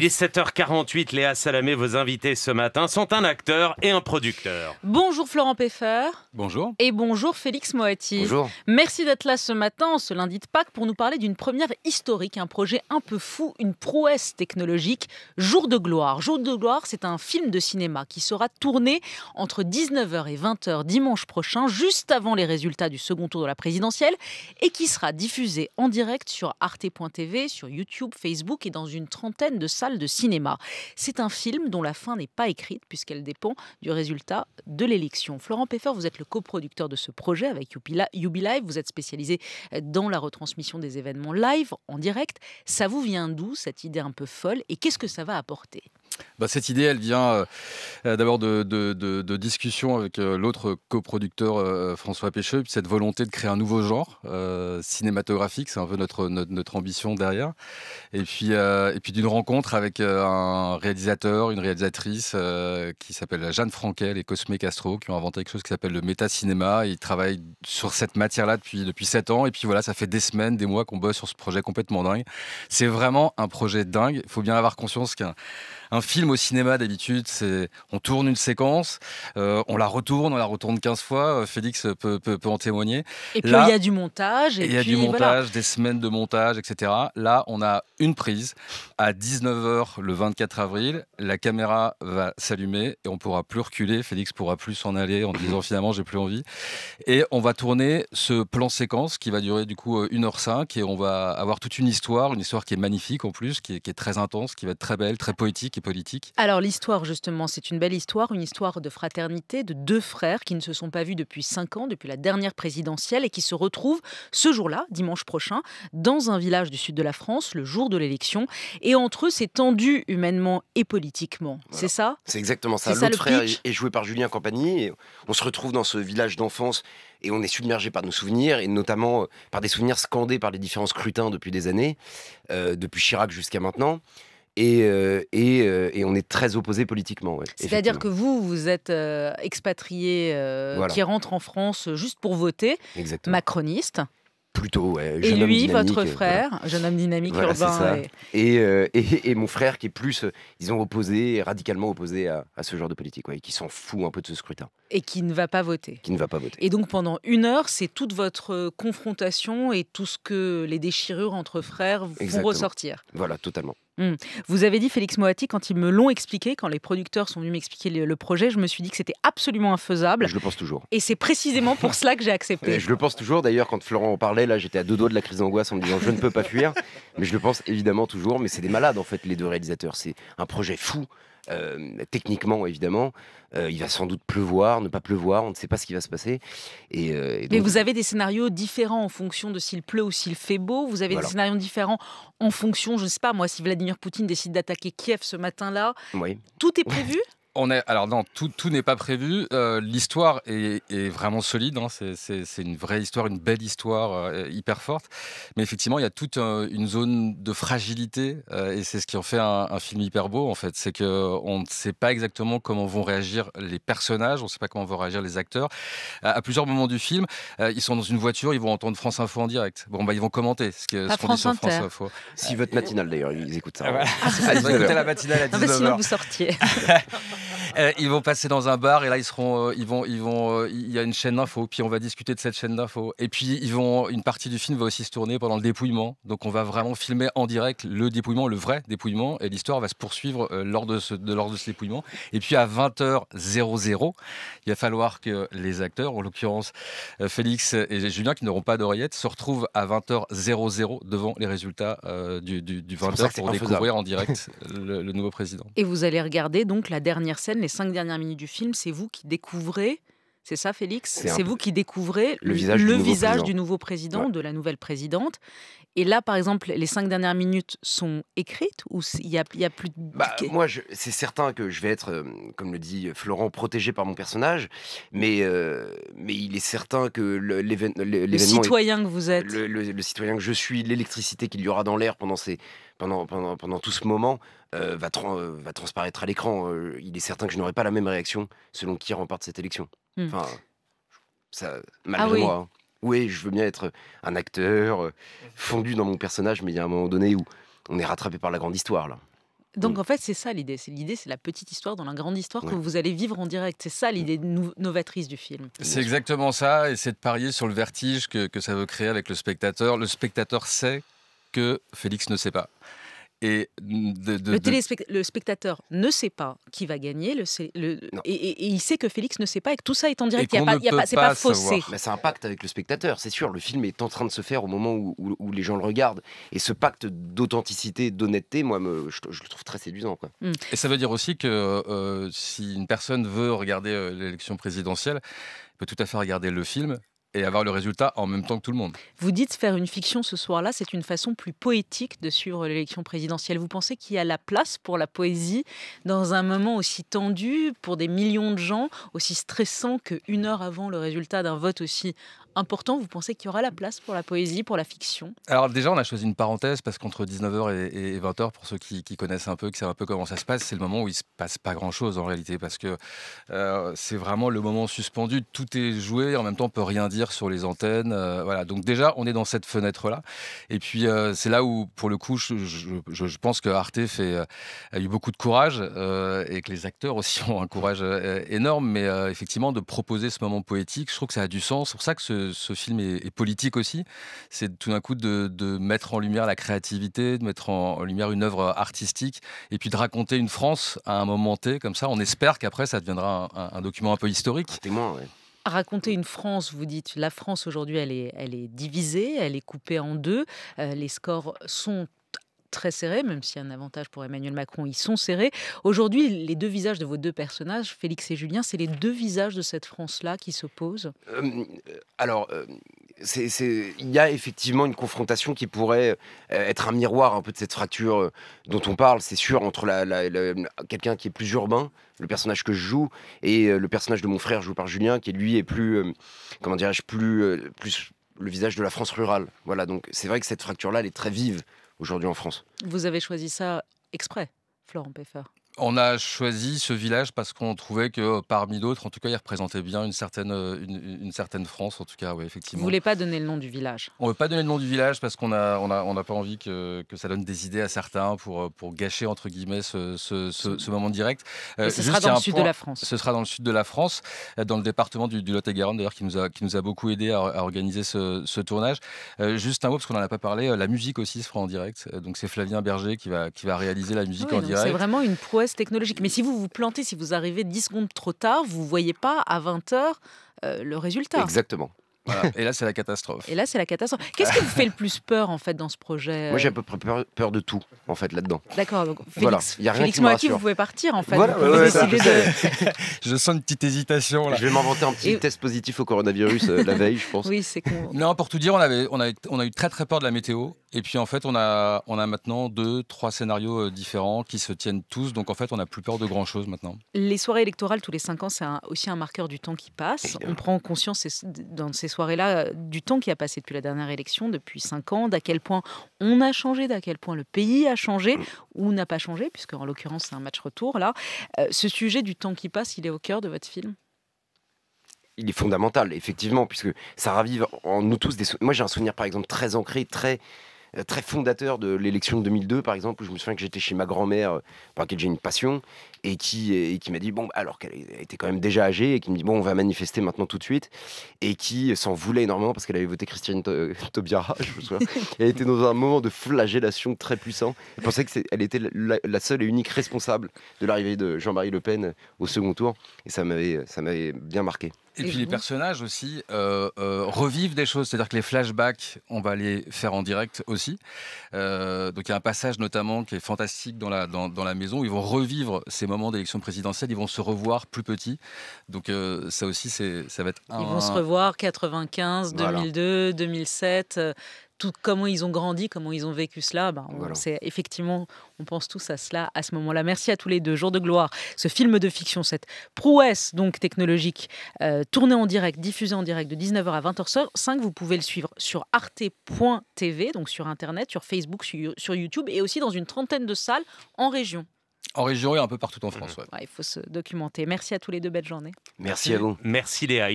Il est 7h48, Léa Salamé, vos invités ce matin sont un acteur et un producteur. Bonjour Florent Peffer. Bonjour. Et bonjour Félix Moati. Bonjour. Merci d'être là ce matin, ce lundi de Pâques, pour nous parler d'une première historique, un projet un peu fou, une prouesse technologique, Jour de gloire. Jour de gloire, c'est un film de cinéma qui sera tourné entre 19h et 20h dimanche prochain, juste avant les résultats du second tour de la présidentielle, et qui sera diffusé en direct sur arte.tv, sur YouTube, Facebook et dans une trentaine de salles de cinéma. C'est un film dont la fin n'est pas écrite puisqu'elle dépend du résultat de l'élection. Florent Peffer, vous êtes le coproducteur de ce projet avec Live. Vous êtes spécialisé euh, dans la retransmission des événements live, en direct. Ça vous vient d'où cette idée un peu folle et qu'est-ce que ça va apporter bah, cette idée, elle vient euh, d'abord de, discussions avec euh, l'autre coproducteur euh, François Pécheux, puis cette volonté de créer un nouveau genre cinématographique, c'est un peu notre, notre, ambition derrière. Et puis, puis d'une rencontre avec un réalisateur, une réalisatrice qui s'appelle Jeanne Frankel et Cosme Castro, qui ont inventé quelque chose qui s'appelle le métacinéma. Ils travaillent sur cette matière-là depuis, depuis 7 ans. Et puis voilà, ça fait des semaines, des mois qu'on bosse sur ce projet complètement dingue. C'est vraiment un projet dingue. Il faut bien avoir conscience qu'un un film au cinéma, d'habitude, c'est on tourne une séquence, euh, on la retourne, on la retourne 15 fois. Euh, Félix peut, en témoigner. Et puis, il y a du montage. il y a du montage, des semaines de montage, etc. Là, on a une prise à 19h le 24 avril. La caméra va s'allumer et on pourra plus reculer. Félix pourra plus s'en aller en disant finalement, j'ai plus envie. Et on va tourner ce plan séquence qui va durer du coup 1h05 euh, et on va avoir toute une histoire, une histoire qui est magnifique en plus, qui est très intense, qui va être très belle, très poétique alors l'histoire, justement, c'est une belle histoire, une histoire de fraternité, de deux frères qui ne se sont pas vus depuis cinq ans, depuis la dernière présidentielle, et qui se retrouvent ce jour-là, dimanche prochain, dans un village du sud de la France, le jour de l'élection. Et entre eux, c'est tendu humainement et politiquement. C'est ça C'est exactement ça. L'autre frère est joué par Julien Campagny. on se retrouve dans ce village d'enfance et on est submergé par nos souvenirs, et notamment euh, par des souvenirs scandés par les différents scrutins depuis des années, euh, depuis Chirac jusqu'à maintenant et, euh, euh, et, on est très opposés politiquement. C'est-à-dire que vous, vous êtes euh, expatrié qui rentre en France juste pour voter, macroniste. Plutôt, ouais, Et lui, votre frère, jeune homme dynamique urbain. Et... et... mon frère qui est plus, disons, opposé, radicalement opposé à, ce genre de politique, et qui s'en fout un peu de ce scrutin. Et qui ne va pas voter. Qui ne va pas voter. Et donc pendant une heure, c'est toute votre euh, confrontation et tout ce que les déchirures entre frères vont ressortir. Voilà, totalement. Hmm. Vous avez dit, Félix Moati, quand ils me l'ont expliqué, quand les producteurs sont venus m'expliquer le, projet, je me suis dit que c'était absolument infaisable. Je le pense toujours. Et c'est précisément pour cela que j'ai accepté. je le pense toujours. D'ailleurs, quand Florent en parlait, là, j'étais à deux doigts de la crise d'angoisse en me disant je ne peux pas fuir. mais je le pense évidemment toujours. Mais c'est des malades, en fait, les deux réalisateurs. C'est un projet fou euh, techniquement, évidemment, euh, il va sans doute pleuvoir, ne pas pleuvoir, on ne sait pas ce qui va se passer. Et, euh, Mais vous avez des scénarios différents en fonction de s'il pleut ou s'il fait beau. Vous avez des scénarios différents en fonction, je ne sais pas moi, si Vladimir Poutine décide d'attaquer Kiev ce matin-là. Tout est prévu alors non, tout, tout n'est pas prévu. Euh, l'histoire est, vraiment solide. Hein. C'est une vraie histoire, une belle histoire, euh, hyper forte. Mais effectivement, il y a toute euh, une zone de fragilité, et c'est ce qui en fait un, film hyper beau. En fait, c'est que on ne sait pas exactement comment vont réagir les personnages, on ne sait pas comment vont réagir les acteurs. À, plusieurs moments du film, ils sont dans une voiture, ils vont entendre France Info en direct. Bon, bah ils vont commenter ce qu'on dit sur France Info. S'ils veulent matinale d'ailleurs, ils écoutent ça. Ah, ah, ils vont la matinale à 19h. sinon vous sortiez. Euh, ils vont passer dans un bar et là ils seront, euh, ils vont, ils vont, euh, il y a une chaîne d'info. Puis on va discuter de cette chaîne d'info. Et puis ils vont, une partie du film va aussi se tourner pendant le dépouillement. Donc on va vraiment filmer en direct le dépouillement, le vrai dépouillement, et l'histoire va se poursuivre lors de ce, de, lors de ce dépouillement. Et puis à 20h00, il va falloir que les acteurs, en l'occurrence Félix et Julien, qui n'auront pas d'oreillette, se retrouvent à 20h00 devant les résultats du, 20h pour, découvrir en direct le nouveau président. Et vous allez regarder donc la dernière scène les cinq dernières minutes du film, c'est vous qui découvrez c'est ça, Félix C'est vous qui découvrez le visage, du, nouveau président, de la nouvelle présidente. Et là, par exemple, les cinq dernières minutes sont écrites ou il y, a, plus de... Bah, moi, c'est certain que je vais être, euh, comme le dit Florent, protégé par mon personnage, mais, euh, mais il est certain que l'événement... Le citoyen que vous êtes. Le, citoyen que je suis, l'électricité qu'il y aura dans l'air pendant, ces, pendant, pendant, tout ce moment, euh, va, va, transparaître à l'écran. il est certain que je n'aurai pas la même réaction selon qui remporte cette élection. Hmm. Enfin, ça, ah malgré moi. Hein. Oui, je veux bien être euh, un acteur euh, fondu dans mon personnage, mais il y a un moment donné où on est rattrapé par la grande histoire là. Donc hmm. en fait, c'est ça l'idée. C'est l'idée, c'est la petite histoire dans la grande histoire que vous allez vivre en direct. C'est ça l'idée hmm. novatrice du film. C'est exactement ça, et c'est de parier sur le vertige que ça veut créer avec le spectateur. Le spectateur sait que Félix ne sait pas le, spectateur ne sait pas qui va gagner, Et, il sait que Félix ne sait pas et que tout ça est en direct. Il y pas, c'est pas, faussé. avec le spectateur, c'est sûr. Le film est en train de se faire au moment où, les gens le regardent. Et ce pacte d'authenticité, d'honnêteté, moi, je, le trouve très séduisant. Hmm. Et ça veut dire aussi que euh, si une personne veut regarder euh, l'élection présidentielle, peut tout à fait regarder le film, et avoir le résultat en même temps que tout le monde. Vous dites faire une fiction ce soir-là, c'est une façon plus poétique de suivre l'élection présidentielle. Vous pensez qu'il y a la place pour la poésie dans un moment aussi tendu pour des millions de gens, aussi stressant qu'une heure avant le résultat d'un vote aussi important Vous pensez qu'il y aura la place pour la poésie, pour la fiction Alors déjà, on a choisi une parenthèse parce qu'entre 19h et 20h, pour ceux qui, connaissent un peu, qui savent un peu comment ça se passe, c'est le moment où il se passe pas grand-chose en réalité parce que euh, c'est vraiment le moment suspendu. Tout est joué, en même temps, on peut rien dire sur les antennes. Euh, voilà, donc déjà, on est dans cette fenêtre-là. Et puis, euh, c'est là où, pour le coup, je, pense que Arte fait, euh, a eu beaucoup de courage et que les acteurs aussi ont un courage énorme. Mais effectivement, de proposer ce moment poétique, je trouve que ça a du sens. C'est pour ça que ce, film est, politique aussi. C'est tout d'un coup de, mettre en lumière la créativité, de mettre en, lumière une œuvre artistique et puis de raconter une France à un moment T comme ça. On espère qu'après, ça deviendra un, document un peu historique. Un témoin, raconter une France, vous dites, la France aujourd'hui, elle est, elle est divisée, elle est coupée en deux, euh, les scores sont très serrés, même s'il y a un avantage pour Emmanuel Macron, ils sont serrés. Aujourd'hui, les deux visages de vos deux personnages, Félix et Julien, c'est les deux visages de cette France-là qui s'opposent euh, Alors, euh, il y a effectivement une confrontation qui pourrait euh, être un miroir un peu de cette fracture euh, dont on parle, c'est sûr, entre la, quelqu'un qui est plus urbain, le personnage que je joue, et euh, le personnage de mon frère joué par Julien, qui lui est plus, comment dirais plus, plus le visage de la France rurale. Voilà, donc c'est vrai que cette fracture-là, est très vive aujourd'hui en France. Vous avez choisi ça exprès, Florent Peffer on a choisi ce village parce qu'on trouvait que euh, parmi d'autres, en tout cas, il représentait bien une certaine, euh, une, certaine France, en tout cas, oui, effectivement. voulez pas donner le nom du village On ne veut pas donner le nom du village parce qu'on a, on a, on pas envie que, que, ça donne des idées à certains pour, euh, pour gâcher entre guillemets ce, ce, moment direct. ce sera dans le sud de la France. Ce sera dans le sud de la France, dans le département du, Lot-et-Garonne d'ailleurs, qui nous a, qui nous a beaucoup aidé à, organiser ce, tournage. juste un mot parce qu'on en a pas parlé. La musique aussi se fera en direct. Donc c'est Flavien Berger qui va, qui va réaliser la musique ah en direct. C'est vraiment une prouesse technologique. Mais si vous vous plantez, si vous arrivez 10 secondes trop tard, vous ne voyez pas à 20 h euh, le résultat. Exactement. Et là, c'est la catastrophe. Et là, c'est la catastrophe. Qu'est-ce qui vous fait le plus peur, en fait, dans ce projet Moi, j'ai à peu près peur, de tout, en fait, là-dedans. D'accord. Voilà. Félix, a rien qui vous pouvez partir, en fait. je, sens une petite hésitation. Je vais m'inventer un petit test positif au coronavirus euh, la veille, je pense. Oui, c'est con. Non, pour tout dire, on, avait, on, on a eu très, très peur de la météo. Et puis en fait, on a, on a maintenant deux, trois scénarios euh, différents qui se tiennent tous. Donc en fait, on n'a plus peur de grand-chose maintenant. Les soirées électorales tous les cinq ans, c'est aussi un marqueur du temps qui passe. Euh, on prend conscience dans ces soirées-là euh, du temps qui a passé depuis la dernière élection, depuis cinq ans, d'à quel point on a changé, d'à quel point le pays a changé mm. ou n'a pas changé, puisque en l'occurrence, c'est un match retour là. ce sujet du temps qui passe, il est au cœur de votre film il est fondamental, effectivement, puisque ça ravive en nous tous des. Moi, j'ai un souvenir, par exemple, très ancré, très euh, très fondateur de l'élection de 2002, par exemple, où je me souviens que j'étais chez ma grand-mère, euh, par laquelle j'ai une passion, et qui, m'a dit, bon, alors qu'elle était quand même déjà âgée, et qui me dit, bon, on va manifester maintenant tout de suite, et qui s'en voulait énormément parce qu'elle avait voté Christine Taubira, euh, je Elle était dans un moment de flagellation très puissant. Elle pensait qu'elle était la, la, seule et unique responsable de l'arrivée de Jean-Marie Le Pen au second tour, et ça m'avait bien marqué. Et, puis les personnages aussi euh, euh, revivent des choses, c'est-à-dire que les flashbacks, on va les faire en direct aussi. Euh, donc il y a un passage notamment qui est fantastique dans la, dans, dans la maison, où ils vont revivre ces moments d'élection présidentielle, ils vont se revoir plus petits. Donc ça aussi, ça va être... Un... Ils vont se revoir 95, 2002, 2007 comment ils ont grandi, comment ils ont vécu cela. Ben, effectivement, on pense tous à cela à ce moment-là. Merci à tous les deux. Jour de gloire, ce film de fiction, cette prouesse donc technologique, tourné euh, tournée en direct, diffusée en direct de 19h à 20 h 5, Vous pouvez le suivre sur arte.tv, donc sur Internet, sur Facebook, sur, YouTube et aussi dans une trentaine de salles en région. En région et un peu partout en France. Mhm. il faut se documenter. Merci à tous les deux. Belle journée. Merci, Merci à vous. Merci Léa.